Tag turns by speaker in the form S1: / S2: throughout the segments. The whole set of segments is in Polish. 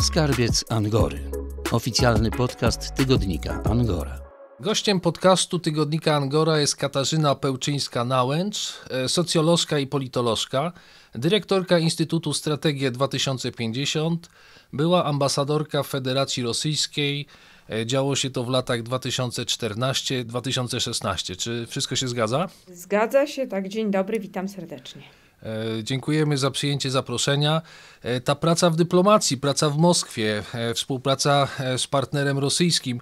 S1: Skarbiec Angory. Oficjalny podcast tygodnika Angora. Gościem podcastu tygodnika Angora jest Katarzyna Pełczyńska-Nałęcz, e, socjolożka i politolożka, dyrektorka Instytutu Strategie 2050, była ambasadorka Federacji Rosyjskiej. E, działo się to w latach 2014-2016. Czy wszystko się zgadza?
S2: Zgadza się, tak. Dzień dobry, witam serdecznie.
S1: E, dziękujemy za przyjęcie zaproszenia. E, ta praca w dyplomacji, praca w Moskwie, e, współpraca z partnerem rosyjskim,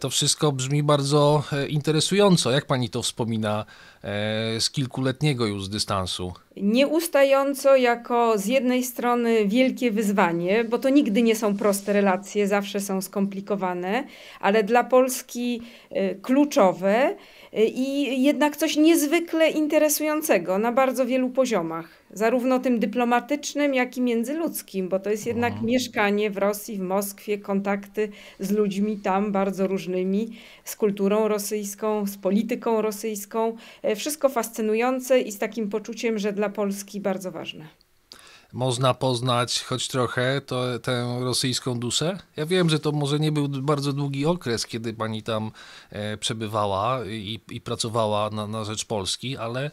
S1: to wszystko brzmi bardzo interesująco. Jak pani to wspomina E, z kilkuletniego już dystansu?
S2: Nieustająco jako z jednej strony wielkie wyzwanie, bo to nigdy nie są proste relacje, zawsze są skomplikowane, ale dla Polski e, kluczowe e, i jednak coś niezwykle interesującego na bardzo wielu poziomach zarówno tym dyplomatycznym, jak i międzyludzkim, bo to jest jednak mieszkanie w Rosji, w Moskwie, kontakty z ludźmi tam bardzo różnymi, z kulturą rosyjską, z polityką rosyjską. E, wszystko fascynujące i z takim poczuciem, że dla Polski bardzo ważne.
S1: Można poznać choć trochę to, tę rosyjską duszę? Ja wiem, że to może nie był bardzo długi okres, kiedy pani tam e, przebywała i, i pracowała na, na rzecz Polski, ale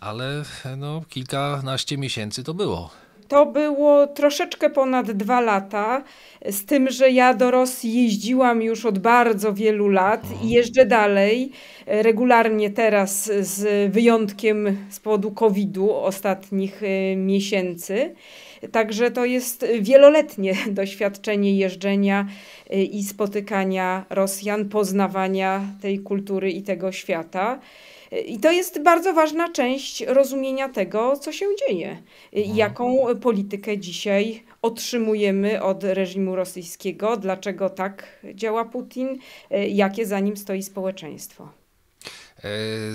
S1: ale no, kilkanaście miesięcy to było.
S2: To było troszeczkę ponad dwa lata, z tym, że ja do Rosji jeździłam już od bardzo wielu lat i mhm. jeżdżę dalej e, regularnie teraz z wyjątkiem z powodu COVID-u ostatnich e, miesięcy. Także to jest wieloletnie doświadczenie jeżdżenia e, i spotykania Rosjan, poznawania tej kultury i tego świata. I to jest bardzo ważna część rozumienia tego, co się dzieje, mhm. jaką politykę dzisiaj otrzymujemy od reżimu rosyjskiego, dlaczego tak działa Putin, e, jakie za nim stoi społeczeństwo.
S1: E,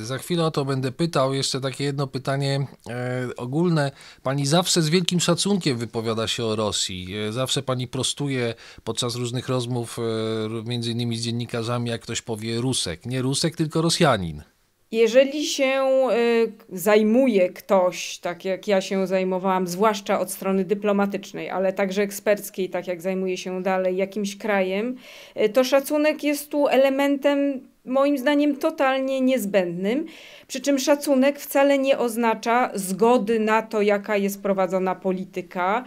S1: za chwilę o to będę pytał. Jeszcze takie jedno pytanie e, ogólne. Pani zawsze z wielkim szacunkiem wypowiada się o Rosji. zawsze pani prostuje podczas różnych rozmów, między innymi z dziennikarzami, jak ktoś powie Rusek. Nie Rusek, tylko Rosjanin.
S2: Jeżeli się e, zajmuje ktoś, tak jak ja się zajmowałam, zwłaszcza od strony dyplomatycznej, ale także eksperckiej, tak jak zajmuje się dalej jakimś krajem, e, to szacunek jest tu elementem moim zdaniem totalnie niezbędnym. Przy czym szacunek wcale nie oznacza zgody na to, jaka jest prowadzona polityka.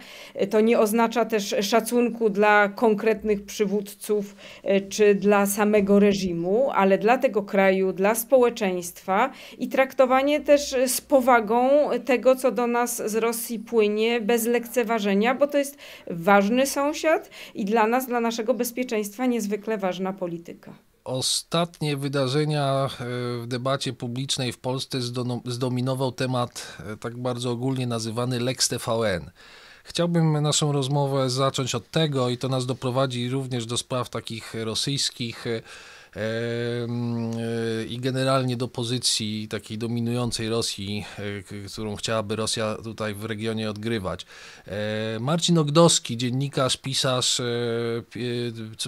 S2: To nie oznacza też szacunku dla konkretnych przywódców e, czy dla samego reżimu, ale dla tego kraju, dla społeczeństwa i traktowanie też z powagą tego, co do nas z Rosji płynie, bez lekceważenia, bo to jest ważny sąsiad i dla nas, dla naszego bezpieczeństwa niezwykle ważna polityka
S1: ostatnie wydarzenia e, w debacie publicznej w Polsce zdominował temat e, tak bardzo ogólnie nazywany Lex TVN. Chciałbym naszą rozmowę zacząć od tego i to nas doprowadzi również do spraw takich rosyjskich e, E, i generalnie do pozycji takiej dominującej Rosji, e, którą chciałaby Rosja tutaj w regionie odgrywać. E, Marcin Ogdowski, dziennikarz, pisarz,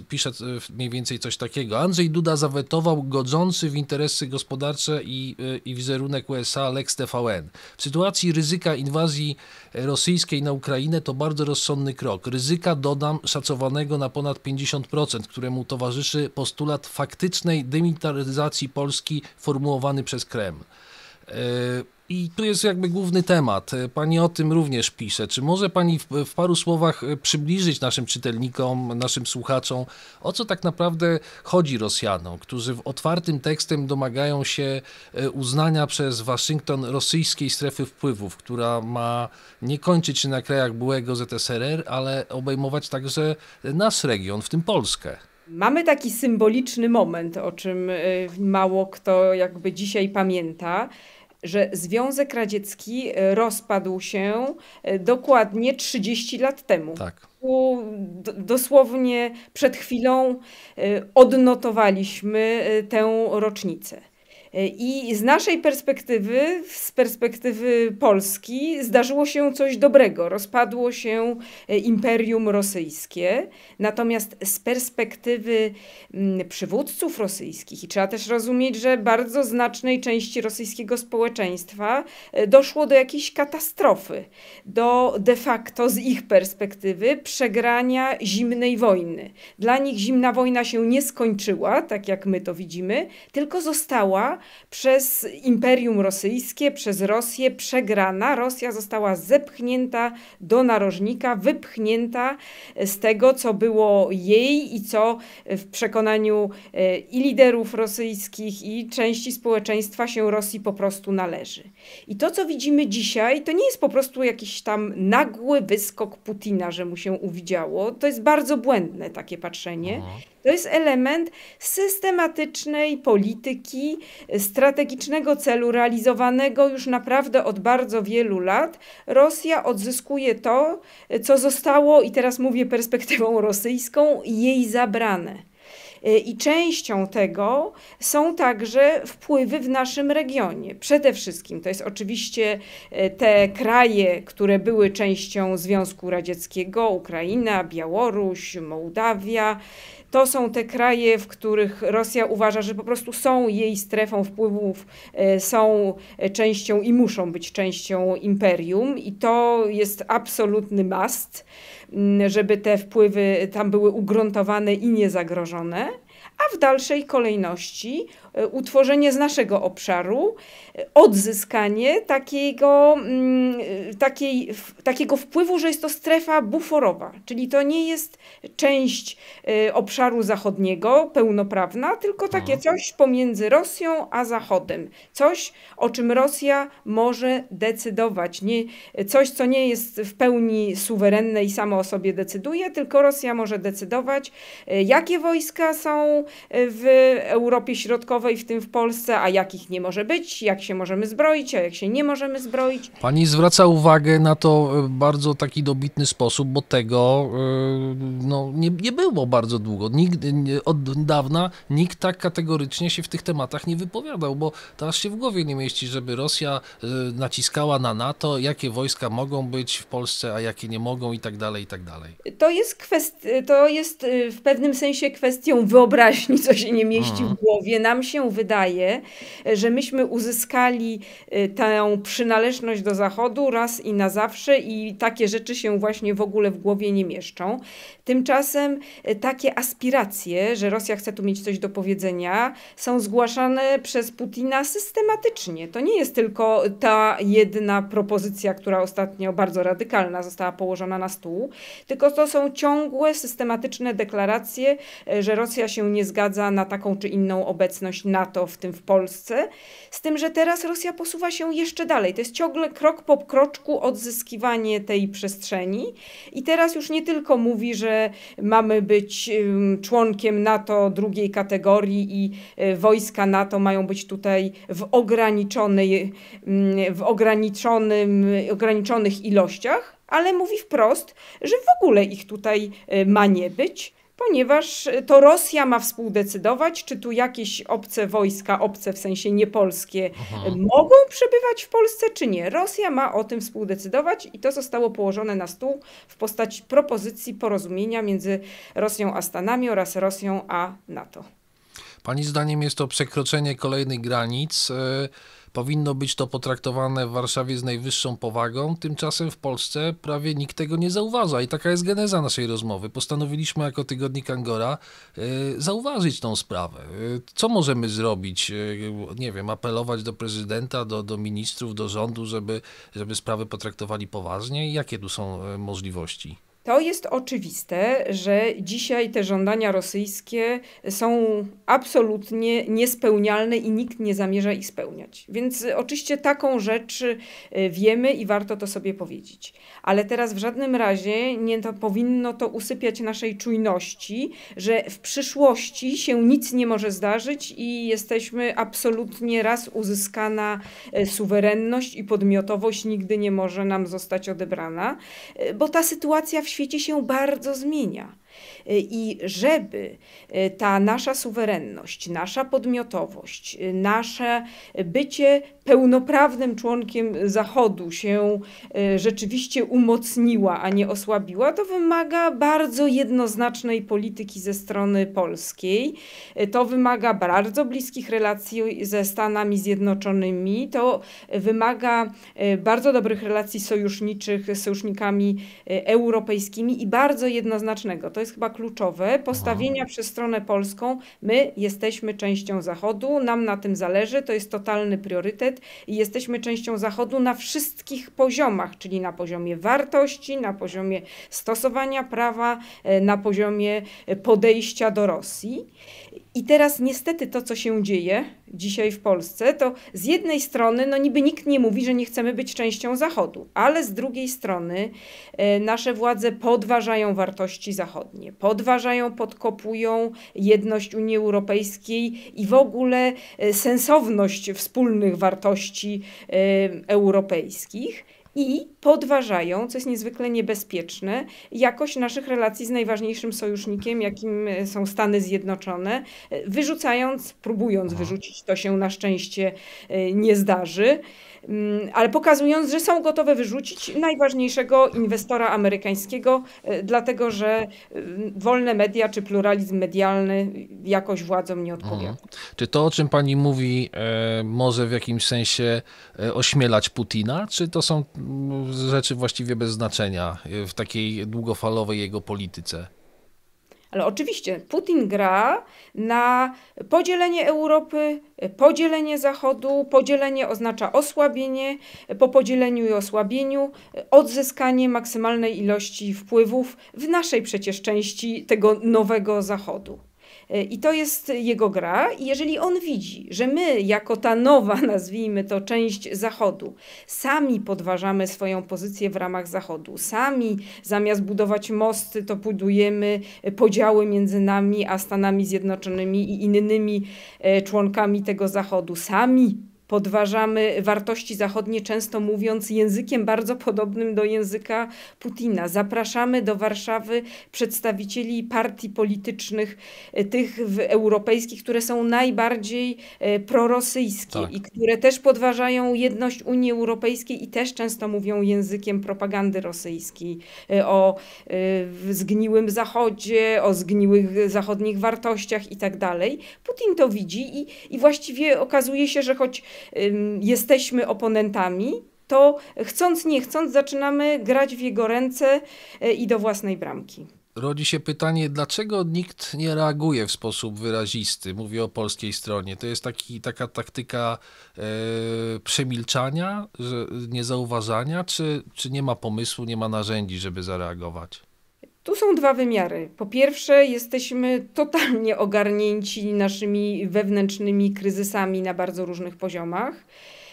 S1: pisze mniej więcej coś takiego. Andrzej Duda zawetował godzący w interesy gospodarcze i, i wizerunek USA Lex TVN. W sytuacji ryzyka inwazji rosyjskiej na Ukrainę to bardzo rozsądny krok. Ryzyka, dodam, szacowanego na ponad 50%, któremu towarzyszy postulat faktyczny faktycznej demilitaryzacji Polski formułowany przez Kreml. E, I tu jest jakby główny temat. Pani o tym również pisze. Czy może Pani w, w, paru słowach e, przybliżyć naszym czytelnikom, naszym słuchaczom, o co tak naprawdę chodzi Rosjanom, którzy w otwartym tekstem domagają się e, uznania przez Waszyngton rosyjskiej strefy wpływów, która ma nie kończyć się na krajach byłego ZSRR, ale obejmować także nasz region, w tym Polskę?
S2: Mamy taki symboliczny moment, o czym y, mało kto jakby dzisiaj pamięta, że Związek Radziecki y, rozpadł się y, dokładnie 30 lat temu. Tak. Dosłownie przed chwilą odnotowaliśmy tę rocznicę. I z naszej perspektywy, z perspektywy Polski, zdarzyło się coś dobrego. Rozpadło się e, imperium rosyjskie. Natomiast z perspektywy mm, przywódców rosyjskich, i trzeba też rozumieć, że bardzo znacznej części rosyjskiego społeczeństwa e, doszło do jakiejś katastrofy, do de facto z ich perspektywy przegrania zimnej wojny. Dla nich zimna wojna się nie skończyła, tak jak my to widzimy, tylko została przez Imperium Rosyjskie, przez Rosję przegrana. Rosja została zepchnięta do narożnika, wypchnięta z tego, co było jej i co w przekonaniu e, i liderów rosyjskich, i części społeczeństwa się Rosji po prostu należy. I to, co widzimy dzisiaj, to nie jest po prostu jakiś tam nagły wyskok Putina, że mu się uwidziało. To jest bardzo błędne takie patrzenie. Aha. Mhm. To jest element systematycznej polityki, strategicznego celu realizowanego już naprawdę od bardzo wielu lat. Rosja odzyskuje to, co zostało, i teraz mówię perspektywą rosyjską, jej zabrane i częścią tego są także wpływy w naszym regionie. Przede wszystkim to jest oczywiście e, te kraje, które były częścią Związku Radzieckiego Ukraina, Białoruś, Mołdawia to są te kraje, w których Rosja uważa, że po prostu są jej strefą wpływów, e, są częścią i muszą być częścią imperium, i to jest absolutny must, mm, żeby te wpływy tam były ugruntowane i niezagrożone a w dalszej kolejności E, utworzenie z naszego obszaru, e, odzyskanie takiego, mm, e, takiej, takiego wpływu, że jest to strefa buforowa, czyli to nie jest część obszaru zachodniego pełnoprawna, tylko takie mhm. coś pomiędzy Rosją a Zachodem. Coś, o czym Rosja może decydować. Nie, coś, co nie jest w pełni suwerenne i samo o sobie decyduje, tylko Rosja może decydować, jakie wojska są w Europie Środkowej, państwowej, w tym w Polsce, a jakich nie może być, jak się możemy zbroić, a jak się nie możemy zbroić.
S1: Pani zwraca uwagę na to e, bardzo taki dobitny sposób, bo tego e, no, nie, nie było bardzo długo. od dawna nikt tak kategorycznie się w tych tematach nie wypowiadał, bo teraz się w głowie nie mieści, żeby Rosja e, naciskała na NATO, jakie wojska mogą być w Polsce, a jakie nie mogą i tak dalej, i tak dalej.
S2: To jest, kwest... to jest w pewnym sensie kwestią wyobraźni, co się nie mieści w mhm. głowie. Nam się wydaje, że myśmy uzyskali y, tę przynależność do Zachodu raz i na zawsze i takie rzeczy się właśnie w ogóle w głowie nie mieszczą. Tymczasem y, takie aspiracje, że Rosja chce tu mieć coś do powiedzenia, są zgłaszane przez Putina systematycznie. To nie jest tylko ta jedna propozycja, która ostatnio bardzo radykalna została położona na stół, tylko to są ciągłe, systematyczne deklaracje, y, że Rosja się nie zgadza na taką czy inną obecność NATO, w tym w Polsce, z tym, że teraz Rosja posuwa się jeszcze dalej. To jest ciągle krok po kroczku odzyskiwanie tej przestrzeni i teraz już nie tylko mówi, że mamy być członkiem NATO drugiej kategorii i y, wojska NATO mają być tutaj w, ograniczonej, y, w ograniczonym, ograniczonych ilościach, ale mówi wprost, że w ogóle ich tutaj y, ma nie być ponieważ y, to Rosja ma współdecydować, czy tu jakieś obce wojska, obce w sensie niepolskie, y, Aha. mogą przebywać w Polsce, czy nie. Rosja ma o tym współdecydować i to zostało położone na stół w postaci propozycji porozumienia między Rosją a Stanami oraz Rosją a NATO.
S1: Pani zdaniem jest to przekroczenie kolejnych granic. Y Powinno być to potraktowane w Warszawie z najwyższą powagą, tymczasem w Polsce prawie nikt tego nie zauważa i taka jest geneza naszej rozmowy. Postanowiliśmy jako tygodnik Angora e, zauważyć tą sprawę. E, co możemy zrobić? E, nie wiem, apelować do prezydenta, do, do ministrów, do rządu, żeby, żeby sprawy potraktowali poważnie? Jakie tu są możliwości?
S2: To jest oczywiste, że dzisiaj te żądania rosyjskie są absolutnie niespełnialne i nikt nie zamierza ich spełniać. Więc oczywiście taką rzecz y, wiemy i warto to sobie powiedzieć. Ale teraz w żadnym razie nie to powinno to usypiać naszej czujności, że w przyszłości się nic nie może zdarzyć i jesteśmy absolutnie raz uzyskana y, suwerenność i podmiotowość nigdy nie może nam zostać odebrana, y, bo ta sytuacja w świecie świecie się bardzo zmienia. Y, I żeby y, ta nasza suwerenność, nasza podmiotowość, y, nasze bycie pełnoprawnym członkiem Zachodu się rzeczywiście umocniła, a nie osłabiła, to wymaga bardzo jednoznacznej polityki ze strony polskiej. To wymaga bardzo bliskich relacji ze Stanami Zjednoczonymi. To wymaga bardzo dobrych relacji sojuszniczych z sojusznikami europejskimi i bardzo jednoznacznego. To jest jest chyba kluczowe, postawienia przez stronę polską, my jesteśmy częścią Zachodu, nam na tym zależy, to jest totalny priorytet i jesteśmy częścią Zachodu na wszystkich poziomach, czyli na poziomie wartości, na poziomie stosowania prawa, e, na poziomie e, podejścia do Rosji. I teraz niestety to, co się dzieje dzisiaj w Polsce, to z jednej strony, no niby nikt nie mówi, że nie chcemy być częścią Zachodu, ale z drugiej strony e, nasze władze podważają wartości zachodnie, podważają, podkopują jedność Unii Europejskiej i w ogóle e, sensowność wspólnych wartości e, europejskich i podważają, co jest niezwykle niebezpieczne, jakość naszych relacji z najważniejszym sojusznikiem, jakim e, są Stany Zjednoczone, e, wyrzucając, próbując wyrzucić, to się na szczęście e, nie zdarzy Mm, ale pokazując, że są gotowe wyrzucić najważniejszego inwestora amerykańskiego, e, dlatego że e, wolne media czy pluralizm medialny jakoś władzom nie odpowiada. Mhm.
S1: Czy to, o czym pani mówi, e, może w jakimś sensie ośmielać Putina, czy to są mm, rzeczy właściwie bez znaczenia w takiej długofalowej jego polityce?
S2: Ale oczywiście Putin gra na podzielenie Europy, podzielenie Zachodu. Podzielenie oznacza osłabienie, po podzieleniu i osłabieniu odzyskanie maksymalnej ilości wpływów w naszej przecież części tego nowego Zachodu. E, I to jest jego gra. I jeżeli on widzi, że my, jako ta nowa, nazwijmy to, część Zachodu, sami podważamy swoją pozycję w ramach Zachodu, sami zamiast budować mosty, to budujemy e, podziały między nami a Stanami Zjednoczonymi i innymi e, członkami tego Zachodu, sami podważamy wartości zachodnie, często mówiąc językiem bardzo podobnym do języka Putina. Zapraszamy do Warszawy przedstawicieli partii politycznych, e, tych europejskich, które są najbardziej e, prorosyjskie tak. i które też podważają jedność Unii Europejskiej i też często mówią językiem propagandy rosyjskiej e, o zgniłym Zachodzie, o zgniłych zachodnich wartościach i tak dalej. Putin to widzi i, i właściwie okazuje się, że choć jesteśmy oponentami, to chcąc, nie chcąc, zaczynamy grać w jego ręce e, i do własnej bramki.
S1: Rodzi się pytanie, dlaczego nikt nie reaguje w sposób wyrazisty? Mówię o polskiej stronie. To jest taki, taka taktyka e, przemilczania, że, niezauważania, czy, czy nie ma pomysłu, nie ma narzędzi, żeby zareagować?
S2: Tu są dwa wymiary. Po pierwsze, jesteśmy totalnie ogarnięci naszymi wewnętrznymi kryzysami na bardzo różnych poziomach.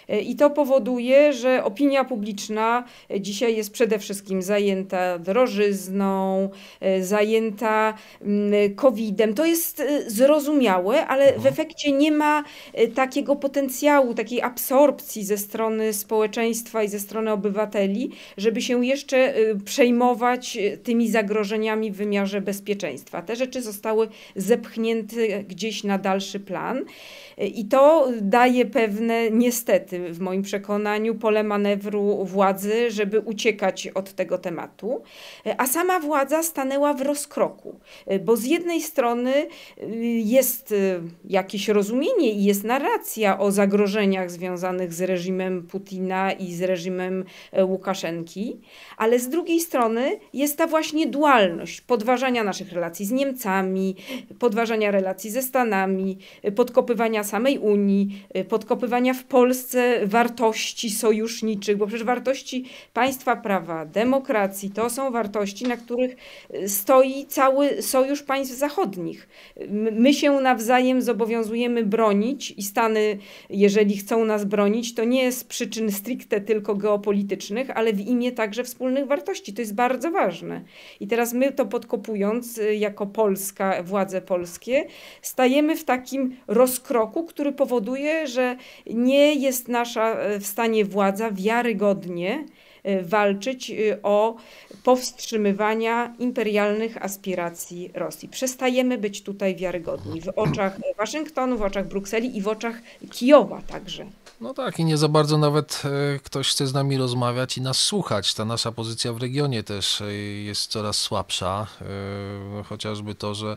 S2: I to powoduje, że opinia publiczna e, dzisiaj jest przede wszystkim zajęta drożyzną, e, zajęta mm, COVID-em. To jest e, zrozumiałe, ale w mhm. efekcie nie ma takiego potencjału, takiej absorpcji ze strony społeczeństwa i ze strony obywateli, żeby się jeszcze przejmować tymi zagrożeniami w wymiarze bezpieczeństwa. Te rzeczy zostały zepchnięte gdzieś na dalszy plan i to daje pewne niestety niestety w moim przekonaniu pole manewru władzy, żeby uciekać od tego tematu, e, a sama władza stanęła w rozkroku, e, bo z jednej strony e, jest jakieś rozumienie i jest narracja o zagrożeniach związanych z reżimem Putina i z reżimem Łukaszenki, ale z drugiej strony jest ta właśnie dualność podważania naszych relacji z Niemcami, podważania relacji ze Stanami, podkopywania samej Unii, podkopywania w Polsce wartości sojuszniczych, bo przecież wartości państwa prawa, demokracji to są wartości, na których y, stoi cały sojusz państw zachodnich. My się nawzajem zobowiązujemy bronić i Stany, jeżeli chcą nas bronić, to nie z przyczyn stricte tylko geopolitycznych, ale w imię także wspólnych wartości. To jest bardzo ważne. I teraz my to podkopując y, jako Polska, władze polskie, stajemy w takim rozkroku, który powoduje, że nie jest nam nasza e, w stanie władza wiarygodnie e, walczyć e, o powstrzymywania imperialnych aspiracji Rosji. Przestajemy być tutaj wiarygodni w oczach Waszyngtonu, w oczach Brukseli i w oczach Kijowa także.
S1: No tak, i nie za bardzo nawet ktoś chce z nami rozmawiać i nas słuchać. Ta nasza pozycja w regionie też jest coraz słabsza. Chociażby to, że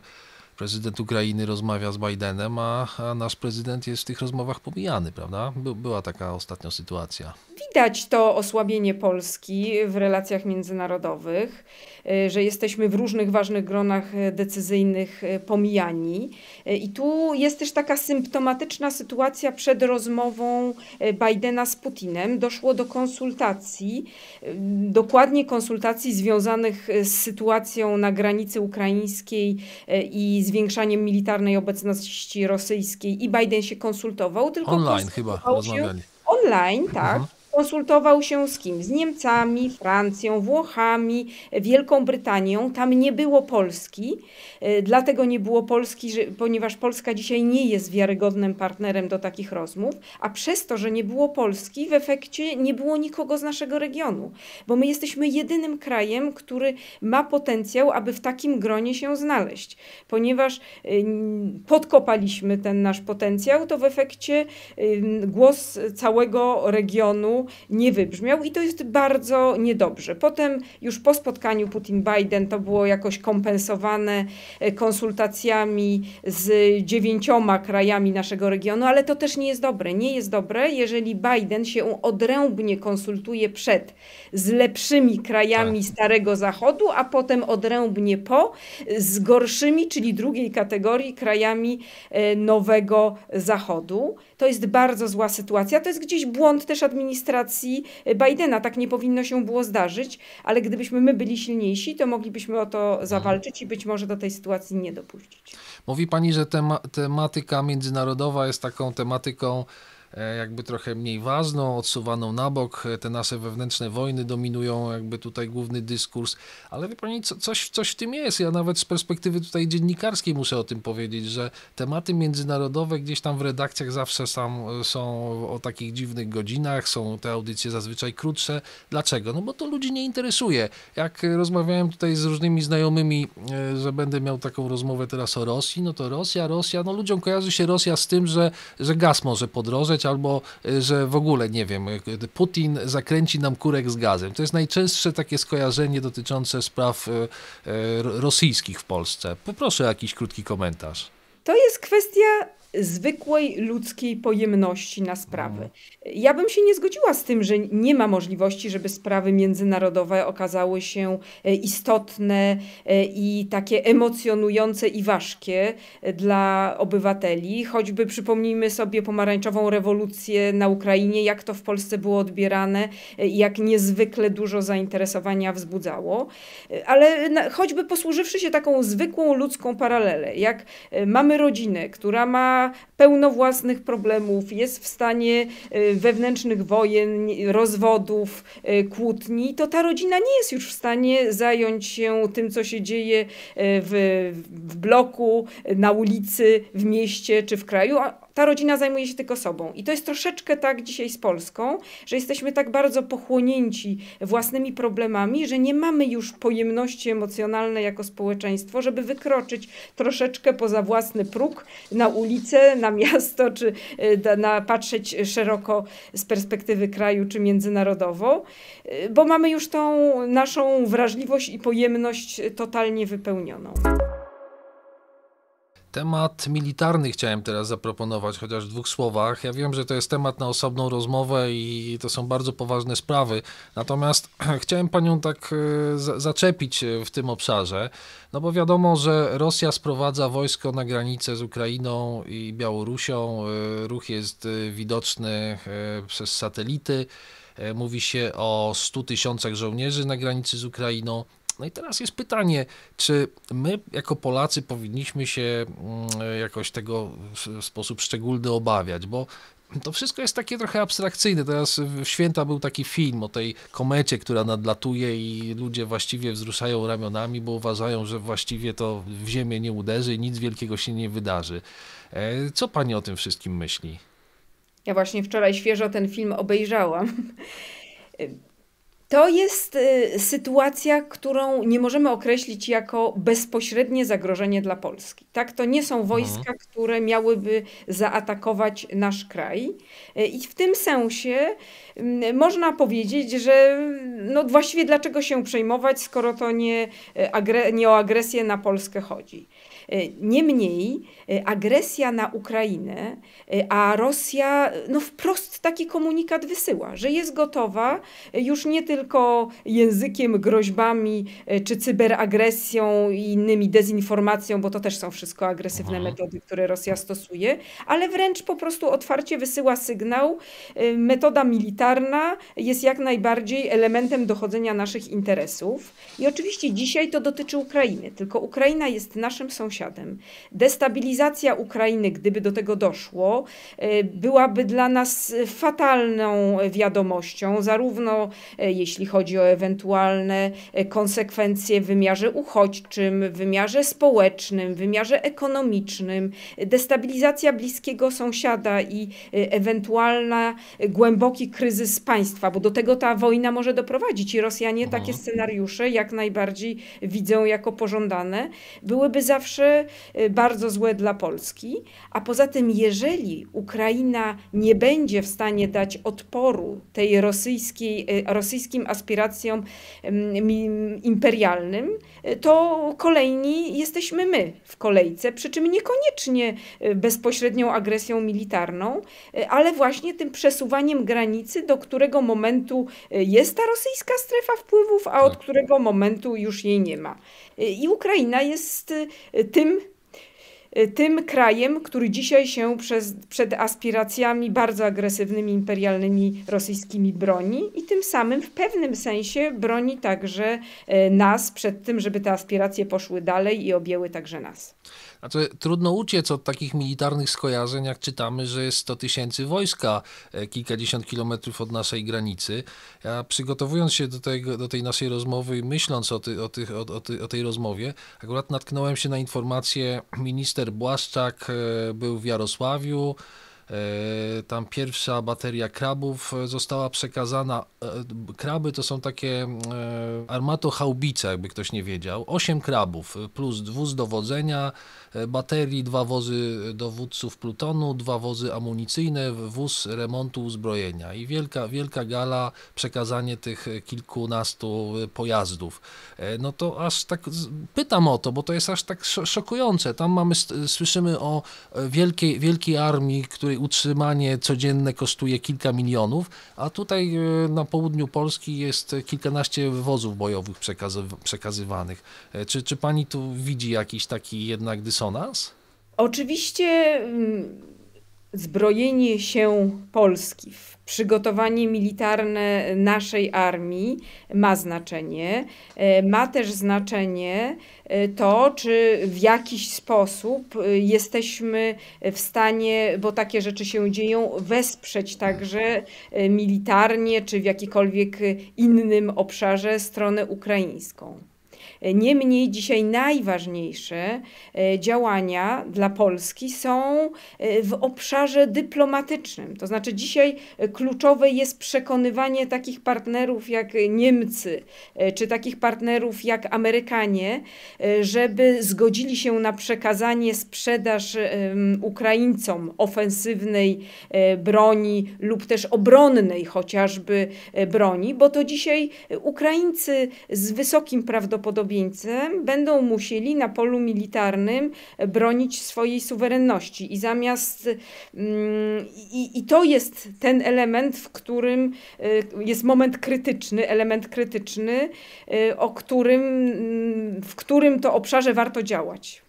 S1: prezydent Ukrainy rozmawia z Bidenem, a, a nasz prezydent jest w tych rozmowach pomijany, prawda? By, była taka ostatnio sytuacja
S2: widać to osłabienie Polski w relacjach międzynarodowych, y, że jesteśmy w różnych ważnych gronach y, decyzyjnych y, pomijani. I tu jest też taka symptomatyczna sytuacja przed rozmową Bidena z Putinem. Doszło do konsultacji, dokładnie konsultacji związanych z sytuacją na granicy ukraińskiej i zwiększaniem militarnej obecności rosyjskiej. I Biden się konsultował, tylko. Online chyba rozmawiali. Online, tak. Mhm Konsultował się z kim? Z Niemcami, Francją, Włochami, Wielką Brytanią. Tam nie było Polski, e, dlatego nie było Polski, że, ponieważ Polska dzisiaj nie jest wiarygodnym partnerem do takich rozmów, a przez to, że nie było Polski, w efekcie nie było nikogo z naszego regionu, bo my jesteśmy jedynym krajem, który ma potencjał, aby w takim gronie się znaleźć, ponieważ e, podkopaliśmy ten nasz potencjał, to w efekcie e, głos całego regionu nie wybrzmiał i to jest bardzo niedobrze. Potem już po spotkaniu Putin-Biden to było jakoś kompensowane e, konsultacjami z dziewięcioma krajami naszego regionu, ale to też nie jest dobre. Nie jest dobre, jeżeli Biden się odrębnie konsultuje przed z lepszymi krajami tak. Starego Zachodu, a potem odrębnie po z gorszymi, czyli drugiej kategorii, krajami e, Nowego Zachodu. To jest bardzo zła sytuacja. To jest gdzieś błąd też administracji administracji Bidena. Tak nie powinno się było zdarzyć, ale gdybyśmy my byli silniejsi, to moglibyśmy o to mhm. zawalczyć i być może do tej sytuacji nie dopuścić.
S1: Mówi Pani, że tema tematyka międzynarodowa jest taką tematyką, E, jakby trochę mniej ważną, odsuwaną na bok. E, te nasze wewnętrzne wojny dominują jakby tutaj główny dyskurs, ale wie pani, co, coś, coś w tym jest. Ja nawet z perspektywy tutaj dziennikarskiej muszę o tym powiedzieć, że tematy międzynarodowe gdzieś tam w redakcjach zawsze sam e, są o takich dziwnych godzinach, są te audycje zazwyczaj krótsze. Dlaczego? No bo to ludzi nie interesuje. Jak rozmawiałem tutaj z różnymi znajomymi, że będę miał taką rozmowę teraz o Rosji, no to Rosja, Rosja, no ludziom kojarzy się Rosja z tym, że, że gaz może podrożeć, albo y, że w ogóle, nie wiem, y, y, Putin zakręci nam kurek z gazem. To jest najczęstsze takie skojarzenie dotyczące spraw rosyjskich w Polsce. Poproszę o jakiś krótki komentarz.
S2: To jest kwestia zwykłej ludzkiej pojemności na sprawy. Mhm. Ja bym się nie zgodziła z tym, że nie ma możliwości, żeby sprawy międzynarodowe okazały się e, istotne e, i takie emocjonujące i ważkie e, dla obywateli. Choćby przypomnijmy sobie pomarańczową rewolucję na Ukrainie, jak to w Polsce było odbierane i jak niezwykle dużo zainteresowania wzbudzało. Ale choćby posłużywszy się taką zwykłą ludzką paralelę, jak mamy rodzinę, która ma pełno własnych problemów, jest w stanie y, wewnętrznych wojen, rozwodów, y, kłótni, to ta rodzina nie jest już w stanie zająć się tym, co się dzieje y, w, w bloku, na ulicy, w mieście czy w kraju ta rodzina zajmuje się tylko sobą. I to jest troszeczkę tak dzisiaj z Polską, że jesteśmy tak bardzo pochłonięci własnymi problemami, że nie mamy już pojemności emocjonalnej jako społeczeństwo, żeby wykroczyć troszeczkę poza własny próg na ulicę, na miasto, czy e, na, patrzeć szeroko z perspektywy kraju czy międzynarodowo, e, bo mamy już tą naszą wrażliwość i pojemność totalnie wypełnioną.
S1: Temat militarny chciałem teraz zaproponować, chociaż w dwóch słowach. Ja wiem, że to jest temat na osobną rozmowę i to są bardzo poważne sprawy. Natomiast chciałem panią tak e, zaczepić e, w tym obszarze, no bo wiadomo, że Rosja sprowadza wojsko na granicę z Ukrainą i Białorusią. E, ruch jest widoczny przez satelity. Mówi się o 100 tysiącach żołnierzy na granicy z Ukrainą. No i teraz jest pytanie, czy my jako Polacy powinniśmy się mm, e, jakoś tego w sposób szczególny obawiać, bo to wszystko jest takie trochę abstrakcyjne. Teraz w święta był taki film o tej komecie, która nadlatuje i ludzie właściwie wzruszają ramionami, bo uważają, że właściwie to w ziemię nie uderzy i nic wielkiego się nie wydarzy. E, co pani o tym wszystkim myśli?
S2: Ja właśnie wczoraj świeżo ten film obejrzałam. To jest y, sytuacja, którą nie możemy określić jako bezpośrednie zagrożenie dla Polski. Tak, to nie są mhm. wojska, które miałyby zaatakować nasz kraj. Y, I w tym sensie mm, można powiedzieć, że no właściwie dlaczego się przejmować, skoro to nie, y, nie o agresję na Polskę chodzi. E, niemniej e, agresja na Ukrainę, e, a Rosja no wprost taki komunikat wysyła, że jest gotowa już nie tylko językiem, groźbami czy cyberagresją i innymi dezinformacją, bo to też są wszystko agresywne Aha. Mhm. metody, które Rosja stosuje, ale wręcz po prostu otwarcie wysyła sygnał, metoda militarna jest jak najbardziej elementem dochodzenia naszych interesów. I oczywiście dzisiaj to dotyczy Ukrainy, tylko Ukraina jest naszym sąsiadem sąsiadem. Destabilizacja Ukrainy, gdyby do tego doszło, e, byłaby dla nas fatalną wiadomością, zarówno e, jeśli chodzi o ewentualne e, konsekwencje w wymiarze uchodźczym, w wymiarze społecznym, w wymiarze ekonomicznym. Destabilizacja bliskiego sąsiada i ewentualna głęboki kryzys państwa, bo do tego ta wojna może doprowadzić i Rosjanie takie mhm. scenariusze jak najbardziej widzą jako pożądane, byłyby zawsze Y, bardzo złe dla Polski. A poza tym, jeżeli Ukraina nie będzie w stanie dać odporu tej rosyjskiej, y, rosyjskim aspiracjom mm, imperialnym, y, to kolejni jesteśmy my w kolejce, przy czym niekoniecznie bezpośrednią agresją militarną, ale właśnie tym przesuwaniem granicy, do którego momentu jest ta rosyjska strefa wpływów, a od tak. którego momentu już jej nie ma. I Ukraina jest tym, tym, y, tym krajem, który dzisiaj się przez, przed aspiracjami bardzo agresywnymi imperialnymi rosyjskimi broni i tym samym w pewnym sensie broni także y, nas przed tym, żeby te aspiracje poszły dalej i objęły także nas
S1: to trudno uciec od takich militarnych skojarzeń, jak czytamy, że jest 100 tysięcy wojska e, kilkadziesiąt kilometrów od naszej granicy. Ja przygotowując się do, tego, do tej naszej rozmowy i myśląc o, ty, o, tych, o, o, ty, o tej rozmowie, akurat natknąłem się na informację, minister Błaszczak e, był w Jarosławiu, E, tam pierwsza bateria krabów e, została przekazana. E, kraby to są takie armatochałbice, jakby ktoś nie wiedział. Osiem krabów plus dwóz dowodzenia, baterii, dwa wozy dowódców plutonu, dwa wozy amunicyjne, wóz remontu uzbrojenia. I wielka, wielka gala przekazanie tych kilkunastu pojazdów. No to aż tak pytam o to, bo to jest aż tak szokujące. Tam mamy, słyszymy o wielkiej, wielkiej armii, której utrzymanie codzienne kosztuje kilka milionów, a tutaj e, na południu Polski jest kilkanaście wywozów bojowych przekazywanych. E, czy, czy pani tu widzi jakiś taki jednak dysonans?
S2: Oczywiście mm, zbrojenie się Polski w przygotowanie militarne naszej armii ma znaczenie. E, ma też znaczenie e, to, czy w jakiś sposób e, jesteśmy w stanie, bo takie rzeczy się dzieją, wesprzeć także militarnie czy w jakikolwiek innym obszarze stronę ukraińską. Niemniej dzisiaj najważniejsze e, działania dla Polski są e, w obszarze dyplomatycznym. To znaczy dzisiaj e, kluczowe jest przekonywanie takich partnerów jak Niemcy, czy takich partnerów jak Amerykanie, żeby zgodzili się na przekazanie, sprzedaż Ukraińcom ofensywnej broni lub też obronnej chociażby broni, bo to dzisiaj Ukraińcy z wysokim prawdopodobieństwem będą musieli na polu militarnym bronić swojej suwerenności. I zamiast. Mm, I, i to jest ten element, w którym y, jest moment krytyczny, element krytyczny, y, o którym, mm, w którym to obszarze warto działać.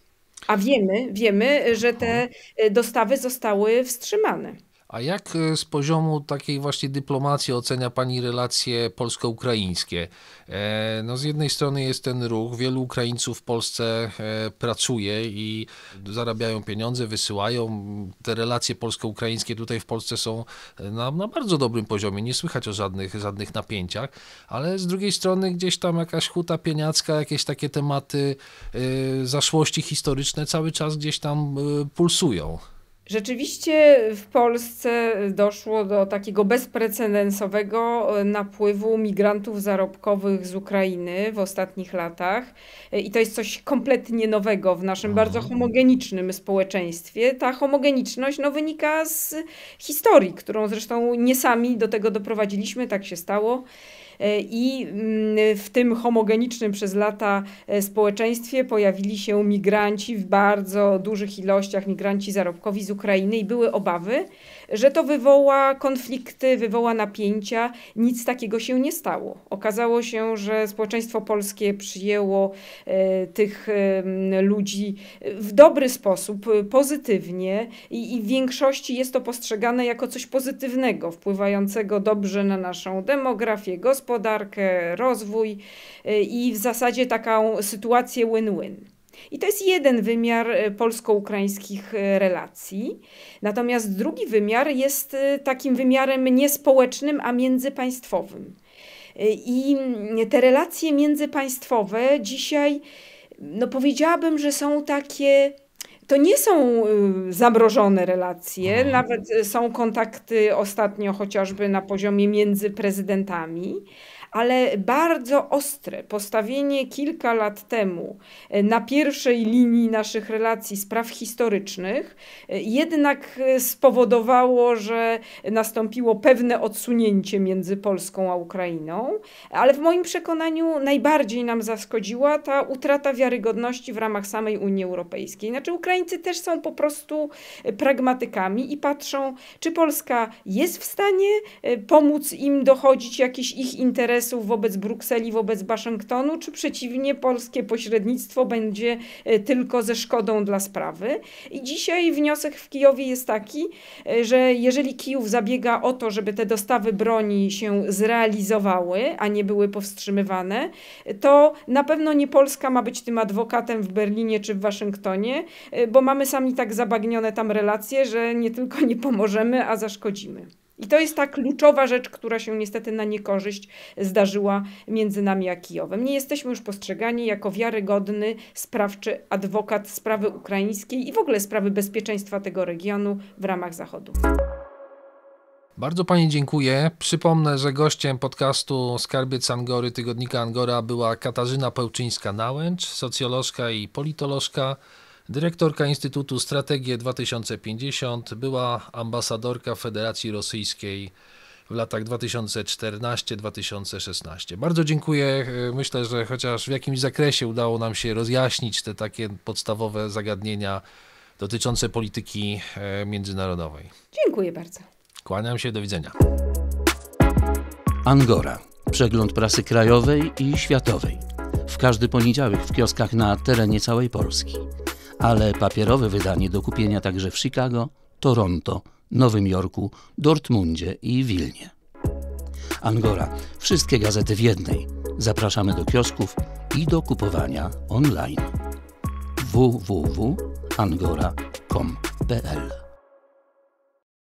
S2: A wiemy, wiemy, że te dostawy zostały wstrzymane.
S1: A jak e, z poziomu takiej właśnie dyplomacji ocenia Pani relacje polsko-ukraińskie? E, no z jednej strony jest ten ruch, wielu Ukraińców w Polsce e, pracuje i zarabiają pieniądze, wysyłają. Te relacje polsko-ukraińskie tutaj w Polsce są na, na bardzo dobrym poziomie, nie słychać o żadnych, żadnych napięciach, ale z drugiej strony gdzieś tam jakaś huta pieniacka, jakieś takie tematy zaszłości historyczne cały czas gdzieś tam pulsują.
S2: Rzeczywiście w Polsce doszło do takiego bezprecedensowego e, napływu migrantów zarobkowych z Ukrainy w ostatnich latach e, i to jest coś kompletnie nowego w naszym bardzo mhm. homogenicznym społeczeństwie. Ta homogeniczność no, wynika z historii, którą zresztą nie sami do tego doprowadziliśmy, tak się stało. E, i mm, w tym homogenicznym przez lata e, społeczeństwie pojawili się migranci w bardzo dużych ilościach, migranci zarobkowi z Ukrainy i były obawy, że to wywoła konflikty, wywoła napięcia. Nic takiego się nie stało. Okazało się, że społeczeństwo polskie przyjęło e, tych ludzi w dobry sposób, e, pozytywnie i, i w większości jest to postrzegane jako coś pozytywnego, wpływającego dobrze na naszą demografię, gospodarkę, rozwój e, i w zasadzie taką sytuację win-win. I to jest jeden wymiar e, polsko-ukraińskich e, relacji. Natomiast drugi wymiar jest e, takim wymiarem niespołecznym, a międzypaństwowym. I mm, te relacje międzypaństwowe dzisiaj, no powiedziałabym, że są takie to nie są y, zamrożone relacje, mhm. nawet y, są kontakty ostatnio chociażby na poziomie między prezydentami, ale bardzo ostre postawienie kilka lat temu e, na pierwszej linii naszych relacji spraw historycznych e, jednak e, spowodowało, że nastąpiło pewne odsunięcie między Polską a Ukrainą, ale w moim przekonaniu najbardziej nam zaskodziła ta utrata wiarygodności w ramach samej Unii Europejskiej. Znaczy Ukraińcy też są po prostu pragmatykami i patrzą, czy Polska jest w stanie pomóc im dochodzić jakichś ich interesów, interesów wobec Brukseli, wobec Waszyngtonu, czy przeciwnie, polskie pośrednictwo będzie e, tylko ze szkodą dla sprawy. I dzisiaj wniosek w Kijowie jest taki, e, że jeżeli Kijów zabiega o to, żeby te dostawy broni się zrealizowały, a nie były powstrzymywane, to na pewno nie Polska ma być tym adwokatem w Berlinie czy w Waszyngtonie, e, bo mamy sami tak zabagnione tam relacje, że nie tylko nie pomożemy, a zaszkodzimy. I to jest ta kluczowa rzecz, która się niestety na niekorzyść zdarzyła między nami a Kijowem. Nie jesteśmy już postrzegani jako wiarygodny, sprawczy adwokat sprawy ukraińskiej i w ogóle sprawy bezpieczeństwa tego regionu w ramach Zachodu.
S1: Bardzo Pani dziękuję. Przypomnę, że gościem podcastu Skarbiec Angory tygodnika Angora była Katarzyna Pełczyńska-Nałęcz, socjolożka i politolożka. Dyrektorka Instytutu Strategie 2050 była ambasadorka Federacji Rosyjskiej w latach 2014-2016. Bardzo dziękuję. E, myślę, że chociaż w jakimś zakresie udało nam się rozjaśnić te takie podstawowe zagadnienia dotyczące polityki e, międzynarodowej. Dziękuję bardzo. Kłaniam się, do widzenia. Angora. Przegląd prasy krajowej i światowej. W każdy poniedziałek w kioskach na terenie całej Polski ale papierowe wydanie do kupienia także w Chicago, Toronto, Nowym Jorku, Dortmundzie i Wilnie. Angora. Wszystkie gazety w jednej. Zapraszamy do kiosków i do kupowania
S2: online www.angora.com.pl